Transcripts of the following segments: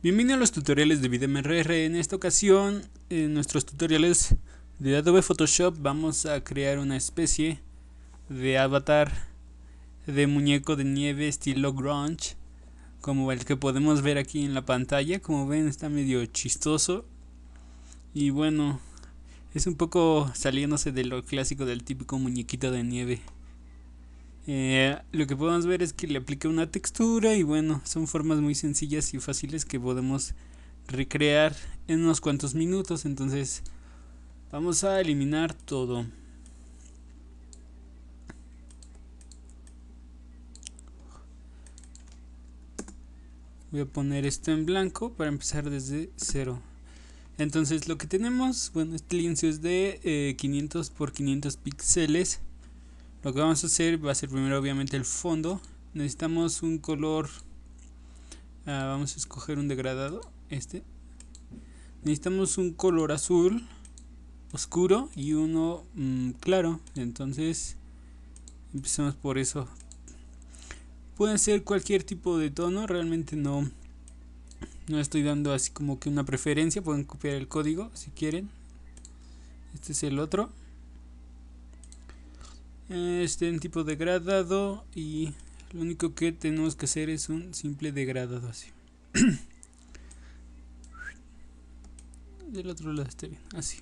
Bienvenido a los tutoriales de VidMRR. En esta ocasión, en nuestros tutoriales de Adobe Photoshop, vamos a crear una especie de avatar de muñeco de nieve estilo grunge, como el que podemos ver aquí en la pantalla. Como ven, está medio chistoso y bueno, es un poco saliéndose de lo clásico del típico muñequito de nieve. Eh, lo que podemos ver es que le aplica una textura y bueno, son formas muy sencillas y fáciles que podemos recrear en unos cuantos minutos. Entonces vamos a eliminar todo. Voy a poner esto en blanco para empezar desde cero. Entonces lo que tenemos, bueno, este lienzo es de 500 eh, por 500 píxeles lo que vamos a hacer va a ser primero obviamente el fondo necesitamos un color ah, vamos a escoger un degradado este necesitamos un color azul oscuro y uno mm, claro entonces empecemos por eso pueden ser cualquier tipo de tono realmente no no estoy dando así como que una preferencia pueden copiar el código si quieren este es el otro este tipo degradado y lo único que tenemos que hacer es un simple degradado así del otro lado está bien así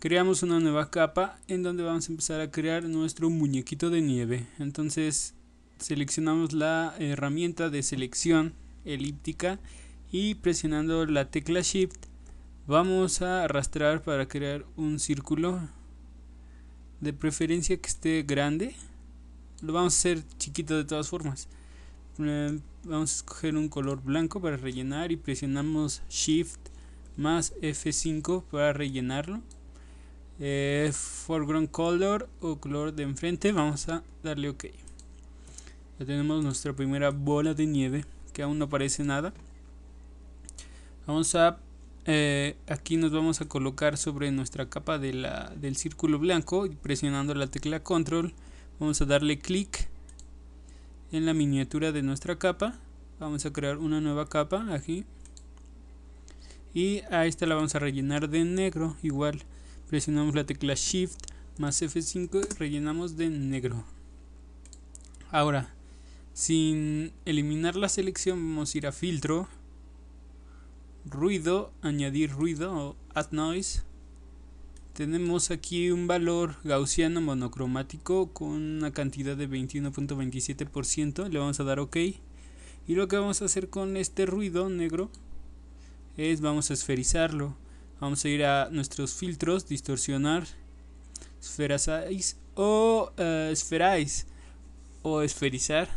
creamos una nueva capa en donde vamos a empezar a crear nuestro muñequito de nieve entonces seleccionamos la herramienta de selección elíptica y presionando la tecla shift vamos a arrastrar para crear un círculo de preferencia que esté grande. Lo vamos a hacer chiquito de todas formas. Eh, vamos a escoger un color blanco para rellenar y presionamos Shift más F5 para rellenarlo. Eh, foreground color o color de enfrente, vamos a darle OK. Ya tenemos nuestra primera bola de nieve que aún no parece nada. Vamos a eh, aquí nos vamos a colocar sobre nuestra capa del círculo blanco y presionando la tecla control vamos a darle clic en la miniatura de nuestra capa vamos a crear una nueva capa aquí y a esta la vamos a rellenar de negro igual presionamos la tecla shift más F5 rellenamos de negro ahora sin eliminar la selección vamos a ir a filtro ruido, añadir ruido o add noise. Tenemos aquí un valor gaussiano monocromático con una cantidad de 21.27%. Le vamos a dar OK. Y lo que vamos a hacer con este ruido negro es vamos a esferizarlo. Vamos a ir a nuestros filtros, distorsionar, esferasize o uh, o esferizar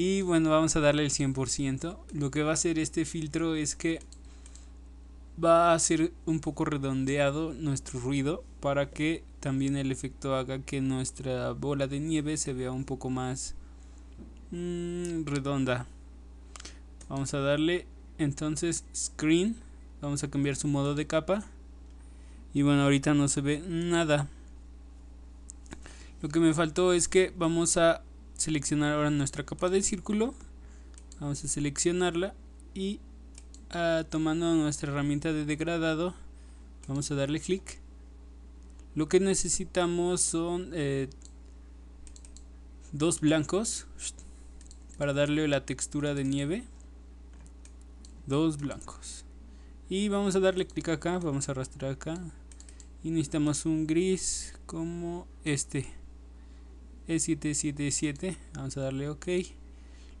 y bueno vamos a darle el 100% lo que va a hacer este filtro es que va a hacer un poco redondeado nuestro ruido para que también el efecto haga que nuestra bola de nieve se vea un poco más mm, redonda vamos a darle entonces screen vamos a cambiar su modo de capa y bueno ahorita no se ve nada lo que me faltó es que vamos a seleccionar ahora nuestra capa del círculo vamos a seleccionarla y ah, tomando nuestra herramienta de degradado vamos a darle clic lo que necesitamos son eh, dos blancos para darle la textura de nieve dos blancos y vamos a darle clic acá vamos a arrastrar acá y necesitamos un gris como este e777 vamos a darle ok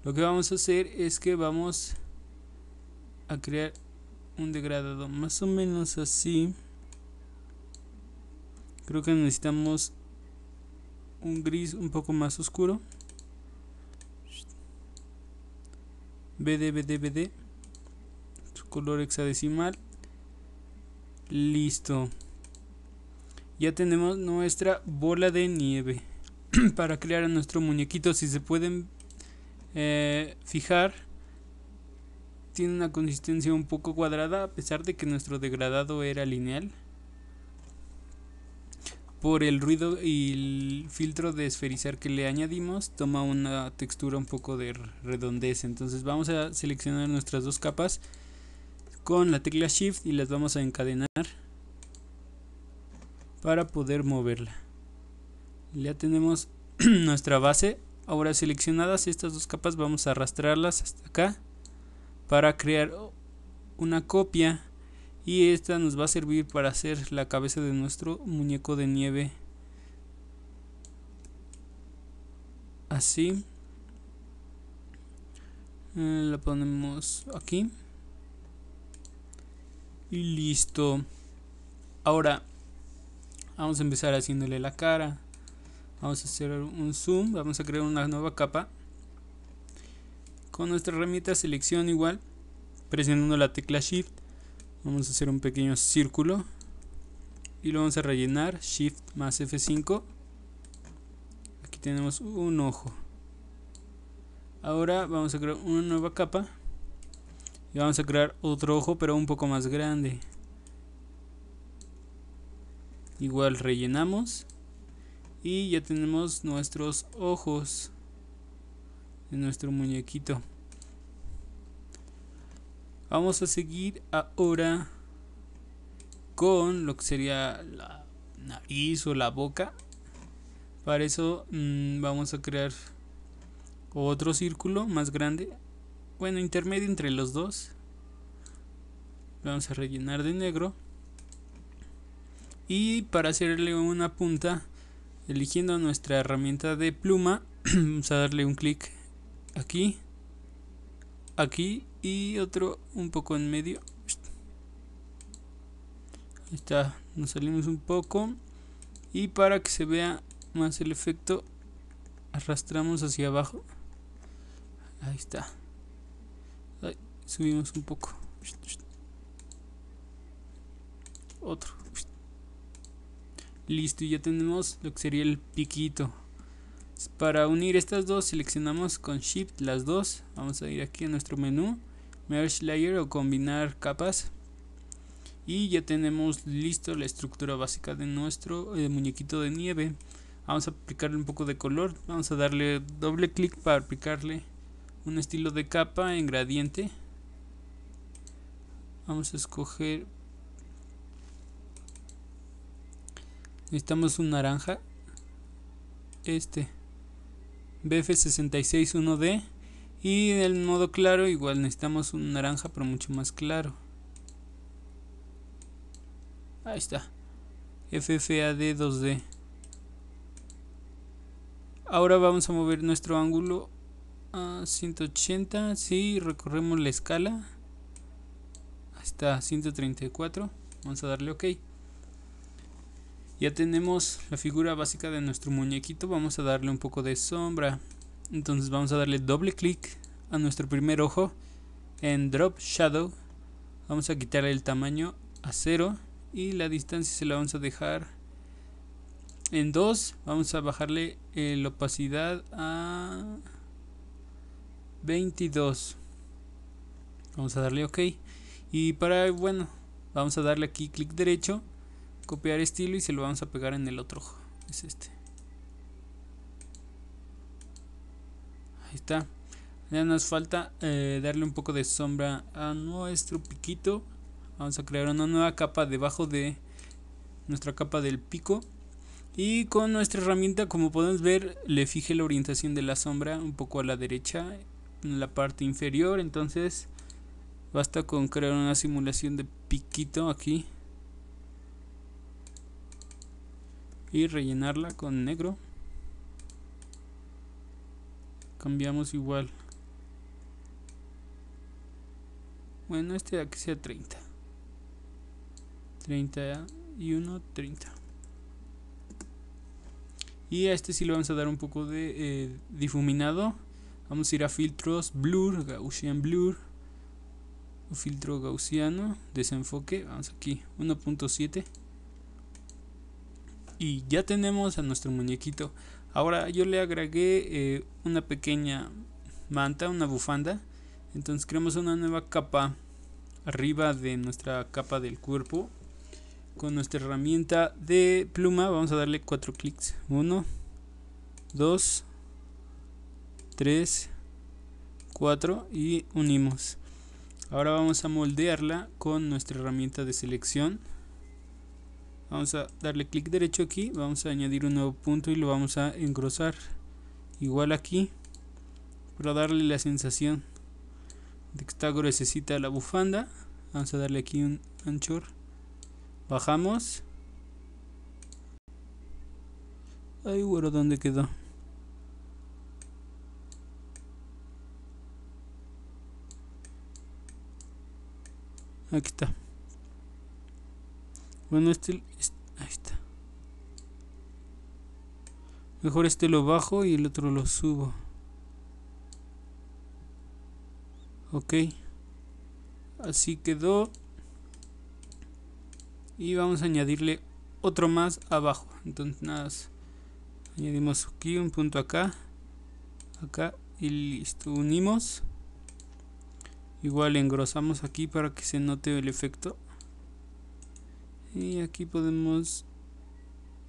lo que vamos a hacer es que vamos a crear un degradado más o menos así creo que necesitamos un gris un poco más oscuro BD, BD, BD su color hexadecimal listo ya tenemos nuestra bola de nieve para crear a nuestro muñequito si se pueden eh, fijar tiene una consistencia un poco cuadrada a pesar de que nuestro degradado era lineal por el ruido y el filtro de esferizar que le añadimos toma una textura un poco de redondez entonces vamos a seleccionar nuestras dos capas con la tecla shift y las vamos a encadenar para poder moverla ya tenemos nuestra base ahora seleccionadas estas dos capas vamos a arrastrarlas hasta acá para crear una copia y esta nos va a servir para hacer la cabeza de nuestro muñeco de nieve así eh, la ponemos aquí y listo ahora vamos a empezar haciéndole la cara vamos a hacer un zoom vamos a crear una nueva capa con nuestra herramienta selección igual presionando la tecla shift vamos a hacer un pequeño círculo y lo vamos a rellenar shift más f5 aquí tenemos un ojo ahora vamos a crear una nueva capa y vamos a crear otro ojo pero un poco más grande igual rellenamos y ya tenemos nuestros ojos En nuestro muñequito. Vamos a seguir ahora con lo que sería la nariz o la boca. Para eso mm, vamos a crear otro círculo más grande. Bueno, intermedio entre los dos. vamos a rellenar de negro. Y para hacerle una punta eligiendo nuestra herramienta de pluma vamos a darle un clic aquí aquí y otro un poco en medio Ahí está nos salimos un poco y para que se vea más el efecto arrastramos hacia abajo ahí está subimos un poco otro Listo, y ya tenemos lo que sería el piquito. Para unir estas dos seleccionamos con Shift las dos. Vamos a ir aquí a nuestro menú. Merge Layer o combinar capas. Y ya tenemos listo la estructura básica de nuestro eh, muñequito de nieve. Vamos a aplicarle un poco de color. Vamos a darle doble clic para aplicarle un estilo de capa en gradiente. Vamos a escoger Necesitamos un naranja. Este. BF661D. Y en el modo claro igual necesitamos un naranja pero mucho más claro. Ahí está. FFAD2D. Ahora vamos a mover nuestro ángulo a 180. Si sí, recorremos la escala hasta 134. Vamos a darle OK. Ya tenemos la figura básica de nuestro muñequito, vamos a darle un poco de sombra. Entonces vamos a darle doble clic a nuestro primer ojo en Drop Shadow. Vamos a quitarle el tamaño a 0 y la distancia se la vamos a dejar en 2. Vamos a bajarle eh, la opacidad a 22. Vamos a darle OK. Y para, bueno, vamos a darle aquí clic derecho copiar estilo y se lo vamos a pegar en el otro Es este. Ahí está. Ya nos falta eh, darle un poco de sombra a nuestro piquito. Vamos a crear una nueva capa debajo de nuestra capa del pico. Y con nuestra herramienta, como podemos ver, le fije la orientación de la sombra un poco a la derecha, en la parte inferior. Entonces, basta con crear una simulación de piquito aquí y rellenarla con negro cambiamos igual bueno este de aquí sea 30 31 30 y a este sí le vamos a dar un poco de eh, difuminado vamos a ir a filtros blur gaussian blur filtro gaussiano desenfoque vamos aquí 1.7 y ya tenemos a nuestro muñequito. Ahora yo le agregué eh, una pequeña manta, una bufanda. Entonces creamos una nueva capa arriba de nuestra capa del cuerpo. Con nuestra herramienta de pluma vamos a darle cuatro clics. 1, 2, 3, 4 y unimos. Ahora vamos a moldearla con nuestra herramienta de selección vamos a darle clic derecho aquí vamos a añadir un nuevo punto y lo vamos a engrosar igual aquí para darle la sensación de que está gruesa la bufanda vamos a darle aquí un anchor bajamos ay bueno dónde quedó aquí está bueno, este, Ahí está. Mejor este lo bajo y el otro lo subo. Ok. Así quedó. Y vamos a añadirle otro más abajo. Entonces nada Añadimos aquí un punto acá. Acá. Y listo. Unimos. Igual engrosamos aquí para que se note el efecto y aquí podemos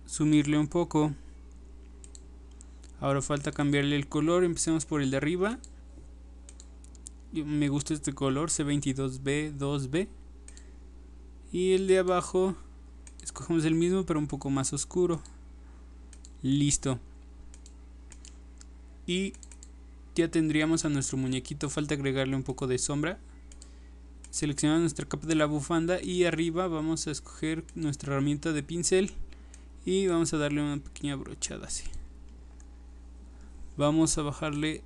sumirle un poco ahora falta cambiarle el color empecemos por el de arriba me gusta este color C22B 2B y el de abajo escogemos el mismo pero un poco más oscuro listo y ya tendríamos a nuestro muñequito falta agregarle un poco de sombra seleccionamos nuestra capa de la bufanda y arriba vamos a escoger nuestra herramienta de pincel y vamos a darle una pequeña brochada así vamos a bajarle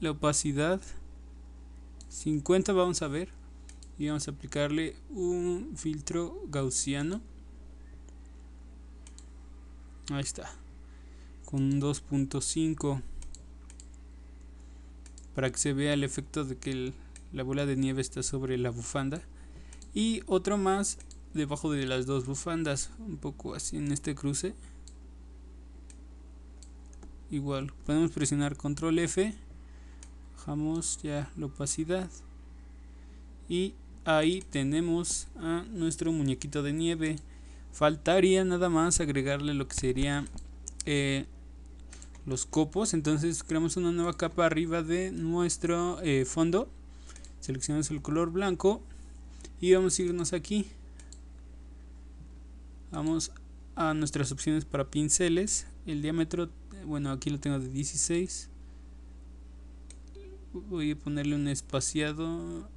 la opacidad 50 vamos a ver y vamos a aplicarle un filtro gaussiano ahí está con 2.5 para que se vea el efecto de que el, la bola de nieve está sobre la bufanda y otro más debajo de las dos bufandas, un poco así en este cruce. Igual, podemos presionar control F, bajamos ya la opacidad y ahí tenemos a nuestro muñequito de nieve. Faltaría nada más agregarle lo que sería eh, los copos, entonces creamos una nueva capa arriba de nuestro eh, fondo seleccionamos el color blanco y vamos a irnos aquí vamos a nuestras opciones para pinceles el diámetro bueno aquí lo tengo de 16 voy a ponerle un espaciado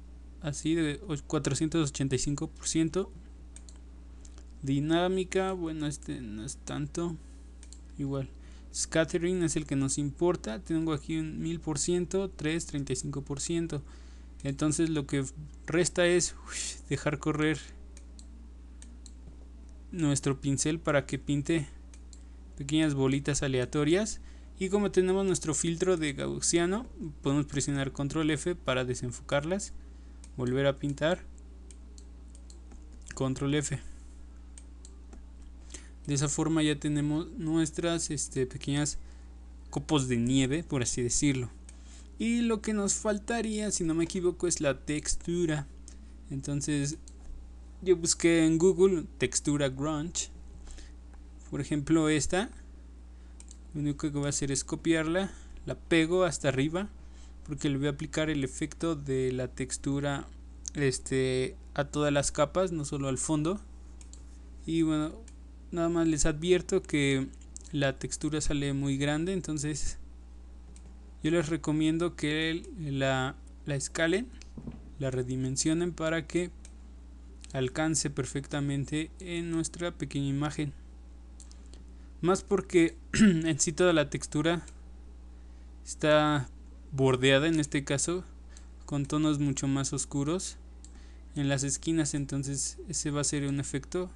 así de 485% dinámica bueno este no es tanto igual scattering es el que nos importa tengo aquí un 1000% 3 35% entonces lo que resta es dejar correr nuestro pincel para que pinte pequeñas bolitas aleatorias. Y como tenemos nuestro filtro de gaussiano, podemos presionar control F para desenfocarlas. Volver a pintar. Control F. De esa forma ya tenemos nuestras este, pequeñas copos de nieve, por así decirlo. Y lo que nos faltaría, si no me equivoco, es la textura. Entonces, yo busqué en Google textura grunge. Por ejemplo, esta. Lo único que voy a hacer es copiarla. La pego hasta arriba. Porque le voy a aplicar el efecto de la textura este, a todas las capas, no solo al fondo. Y bueno, nada más les advierto que la textura sale muy grande. Entonces yo les recomiendo que la, escalen, la redimensionen para que alcance perfectamente en nuestra pequeña imagen. Más porque en sí toda la textura está bordeada en este caso con tonos mucho más oscuros en las esquinas entonces ese va a ser un efecto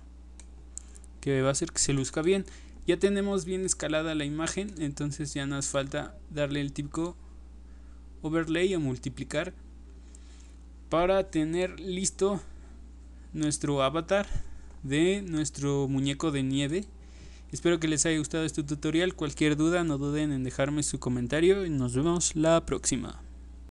que va a hacer que se luzca bien ya tenemos bien escalada la imagen, entonces ya nos falta darle el típico overlay o multiplicar para tener listo nuestro avatar de nuestro muñeco de nieve. Espero que les haya gustado este tutorial. Cualquier duda no duden en dejarme su comentario y nos vemos la próxima.